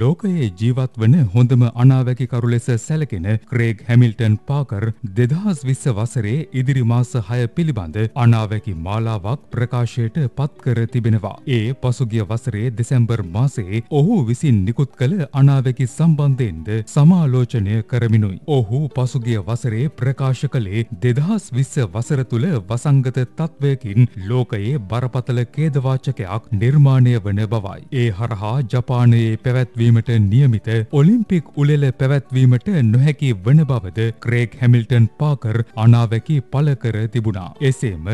ලෝකයේ ජීවත් වන හොඳම අනාවැකිකරු ලෙස සැලකෙන ක්‍රේග් හැමිල්ටන් පාකර් 2020 වසරේ ඉදිරි මාස 6 පිළිබඳ අනාවැකි මාලාවක් ප්‍රකාශයට පත් කර තිබෙනවා. ඒ පසුගිය වසරේ දෙසැම්බර් මාසයේ ඔහු විසින් නිකුත් කළ අනාවැකි සම්බන්ධයෙන්ද සමාලෝචනය කරමිනුයි. ඔහු පසුගිය වසරේ ප්‍රකාශ කළේ 2020 වසර තුළ වසංගත තත්ත්වයකින් ලෝකයේ බරපතල ඛේදවාචකයක් නිර්මාණය වන බවයි. ඒ හරහා ජපානයේ පැවැත්වි පැවැත්වීමට නියමිත ඔලිම්පික් උළෙල පැවැත්වීමට නොහැකි වන බවද ක්‍රේක් හැමිල්ටන් පාකර් අනාවැකි පළ කර තිබුණා. එසේම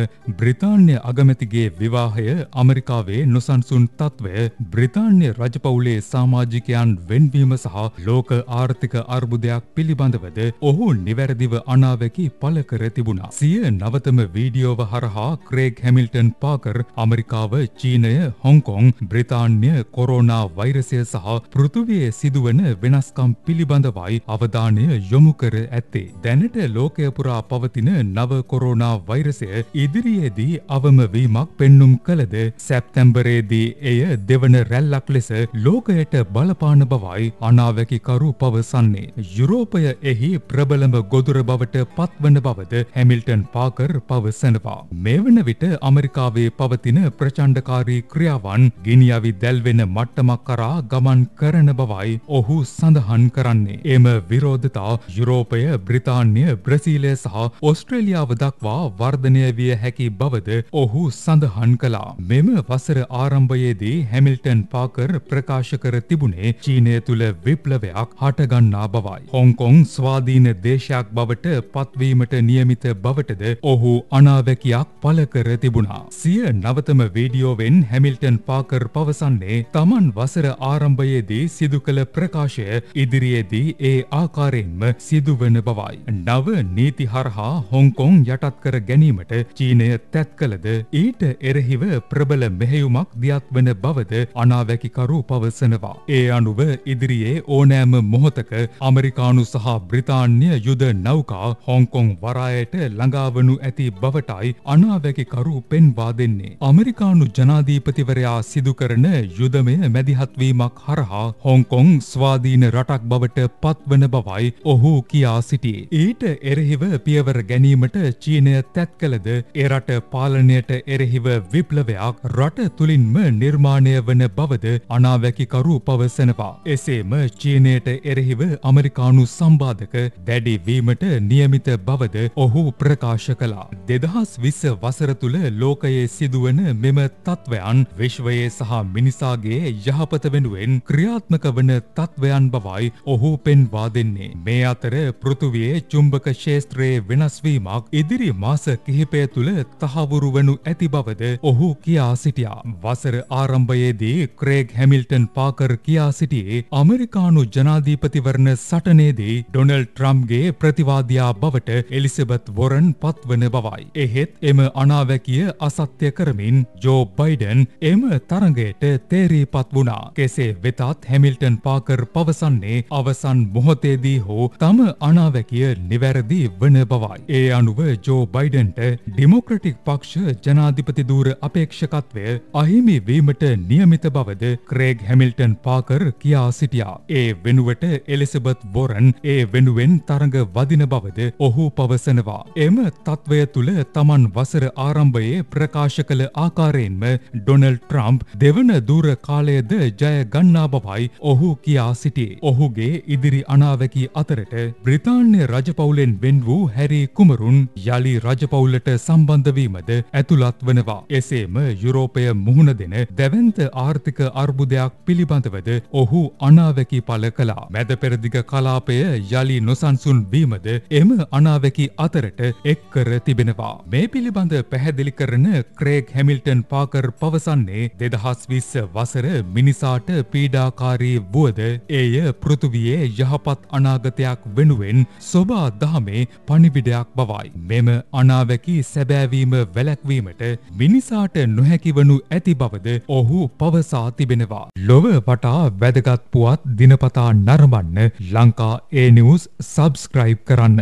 බ්‍රිතාන්‍ය අගමැතිගේ විවාහය අමරිකාවේ නොසන්සුන් තත්ත්වය බ්‍රිතාන්‍ය රජපවුලේ සාමාජිකයන් වෙන්වීම සහ ලෝක ආර්ථික අර්බුදයක් පිළිබඳවද ඔහු නිවැරදිව අනාවැකි පළ කර තිබුණා. සිය නවතම වීඩියෝව හරහා ක්‍රේක් හැමිල්ටන් පාකර් අමරිකාව චීනය හොංකොං බ්‍රිතාන්‍ය කොරෝනා වෛරසය සහ පෘතුවයේ සිදුවන වෙනස්කම් පිළිබඳවයි අවධානය යොමු කර ඇත්තේ. දැනට ලෝකයපුරා පවතින නව කොරෝනා වෛරසය ඉදිරියේදී අවමවීමක් පෙන්නුම් කළද සැප්තැම්බරේදී එය දෙවන රැල්ලක් ලෙස ලෝකයට බලපාන බවයි අනාවැකිකරු පවසන්නේ. යුරෝපය එහි ප්‍රබලම ගොදුර බවට පත්වන බවද හැමිල්ටන් පාකර් පවසනවා. මේ වන විට අමරිකාවේ පවතින ප්‍රචණ්ඩකාරී ක්‍රියාවන් ගිනිියවි දැල්වෙන මට්ටමක් කරා ගමන් කර කරන බවයි ඔහු සඳහන් කරන්නේ. එම විරෝධතා යුරෝපය බ්‍රිතාන්‍ය බ්‍රසීලය සහ ඔස්ට්‍රේලියාව දක්වා වර්ධනය විය හැකි බවද ඔහු සඳහන් කලා. මෙම වසර ආරම්භයේදී හැමිල්ටන් පාකර් ප්‍රකාශ කර තිබුණේ චීනය තුළ විප්ලවයක් හටගන්නා බවයි. හොංකොං ස්වාධීන දේශයක් බවට පත්වීමට නියමිත බවටද ඔහු අනාවැකයක් පල කර තිබුණා. සිය නවතම වීඩියෝවෙන් හැමිල්ටන් පාකර් පවසන්නේ තමන් වසර ආරම්භයේදී වී සිදු කළ ප්‍රකාශය ඉදිරියේදී ඒ ආකාරයෙන්ම සිදුවන බවයි. නව නීති හරහා හොංකොං යටත් කර ගැනීමට චීනය තැත් කළද ඊට එරෙහිව ප්‍රබල මෙහෙයුමක් දියත් වන බවද අනාවැකිකරු පවසනවා. ඒ අනුව ඉදිරියේ ඕනෑම මොහොතක අමරිකානු සහ බ්‍රිතාන්‍ය යුද නෞකා හොංකොං වරායට ළඟාවනු ඇති බවටයි අනාවැකිකරු පෙන්වා දෙන්නේ. අමරිකානු ජනාධීපතිවරයා සිදුකරන යුදමය මැදිහත්වීමක් හරහා නිසා හොංකොං ස්වාධීන රටක් බවට පත්වන බවයි ඔහු කියා සිටියේ. ඊට එරෙහිව පියවර ගැනීමට චීනය තැත් කළද එරට පාලනයට එරෙහිව විප්ලවයක් රට තුළින්ම නිර්මාණය වන බවද අනාවැකිකරු පවසනවා. එසේම චීනයට එරෙහිව අමරිකානු සම්බාධක දැඩිවීමට නියමිත බවද ඔහු ප්‍රකාශ කලා. දෙදහස් විස්ස වසර තුළ ලෝකයේ සිදුවන මෙම තත්ත්වයන් විශ්වයේ සහ මිනිසාගේ යහපත වෙනුවෙන් ක්‍රියා ක්‍රියාත්මක වන තත්ත්වයන් බවයි ඔහු පෙන්වා දෙන්නේ. මේ අතර පෘථුවියේ චුම්බක ශේෂත්‍රයේ වෙනස්වීමක් ඉදිරි මාස කිහිපය තුළ තහවුරු වනු ඇති බවද ඔහු කියා සිටියා. වසර ආරම්භයේදී ක්‍රේග් හැමිල්ටන් පාකර් කියා සිටියේ අමරිකානු ජනාධීපතිවරණ සටනේදී ඩොනල්ඩ් ට්‍රම්ගේ ප්‍රතිවාදයා බවට එලිසබත් වොරන් පත්වන බවයි. එහෙත් එම අනාවැකිය අසත්‍ය කරමින් ජෝ බයිඩන් එම තරගයට තේරීපත් වුණා. කෙසේ වෙතත් හැමිල්ටන් පාකර් පවසන්නේ අවසන් මොහොතේදී හෝ තම අනාවැකිය නිවැරදි වන බවයි. ඒ අනුව ජෝ බයිඩන්ට ඩිමොක්‍රටික් පක්ෂ ජනාධිපතිදූර අපේක්ෂකත්වය අහිමි වීමට නියමිත බවද ක්‍රේග් හැමිල්ටන් පාකර් කියා සිටියා. ඒ වෙනුවට එලිසබත් බොරන් ඒ වෙනුවෙන් තරඟ වදින බවද ඔහු පවසනවා. එම තත්ත්වය තුළ තමන් වසර ආරම්භයේ ප්‍රකාශ කළ ආකාරයෙන්ම ඩොනල් ට්‍රම්ප් දෙවන දූර කාලයද ජය ගන්නා බව බවයි ඔහු කියා සිටි. ඔහුගේ ඉදිරි අනාවැකි අතරට බ්‍රිතාන්‍ය රජපවුලෙන් වෙන් වූ හැරි කුමරුන් යළි රජපවුලට සම්බන්ධවීමද ඇතුළත් වනවා. එසේම යුරෝපය මුහුණ දෙන දැවන්ත ආර්ථික අර්බුදයක් පිළිබඳවද ඔහු අනාවැකි පල කලා. මැද පෙරදිග කලාපය යළි නොසන්සුන් වීමද එම අනාවැකි අතරට එක් කර තිබෙනවා. මේ පිළිබඳ පැහැදිලි කරන ක්‍රේක් හැමිල්ටන් පාකර් පවසන්නේ දෙදහස් විස්ස වසර මිනිසාට පීඩා ක්‍රියාකාරී වුවද එය පෘතුවියේ යහපත් අනාගතයක් වෙනුවෙන් සොබා දහමේ පණිවිඩයක් බවයි. මෙම අනාවැකි සැබෑවීම වැලැක්වීමට මිනිසාට නොහැකිවනු ඇති බවද ඔහු පවසා තිබෙනවා. ලොව වටා වැදගත් පුවත් දිනපතා නරඹන්න ලංකා ඒ නිවස් සබස්ක්‍රයිබ් කරන්න.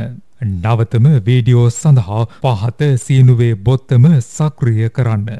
නවතම වීඩියෝ සඳහා පහත සීනුවේ බොත්තම සක්‍රිය කරන්න.